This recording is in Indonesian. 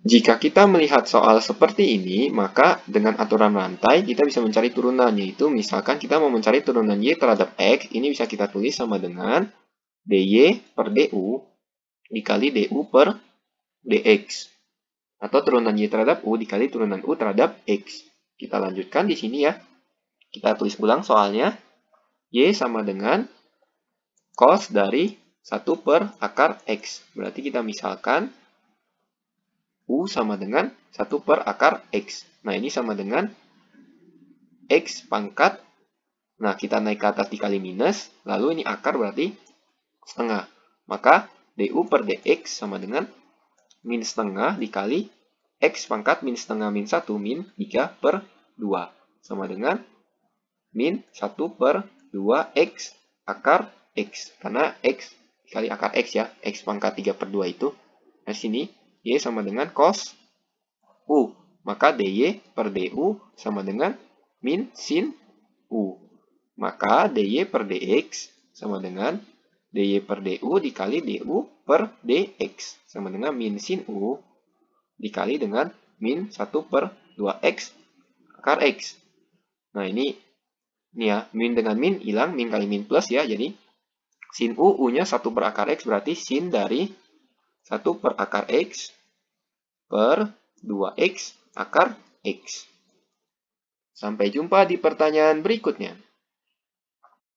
Jika kita melihat soal seperti ini, maka dengan aturan rantai kita bisa mencari turunan, yaitu misalkan kita mau mencari turunan Y terhadap X, ini bisa kita tulis sama dengan DY per DU dikali DU per DX. Atau turunan Y terhadap U dikali turunan U terhadap X. Kita lanjutkan di sini ya. Kita tulis ulang soalnya. Y sama dengan cos dari 1 per akar X. Berarti kita misalkan sama dengan 1 per akar X. Nah, ini sama dengan X pangkat. Nah, kita naik ke atas dikali minus. Lalu ini akar berarti setengah. Maka DU per DX sama dengan min setengah dikali X pangkat min setengah min 1 min 3 per 2. Sama dengan min 1 per 2X akar X. Karena X dikali akar X ya. X pangkat 3 per 2 itu. Nah, sini Y sama dengan cos U. Maka DY per DU sama dengan min sin U. Maka DY per DX sama dengan DY per DU dikali DU per DX sama dengan min sin U dikali dengan min 1 per 2X akar X. Nah ini, ini ya, min dengan min hilang, min kali min plus ya, jadi sin U, U-nya 1 per akar X berarti sin dari 1 per akar X per 2X akar X. Sampai jumpa di pertanyaan berikutnya.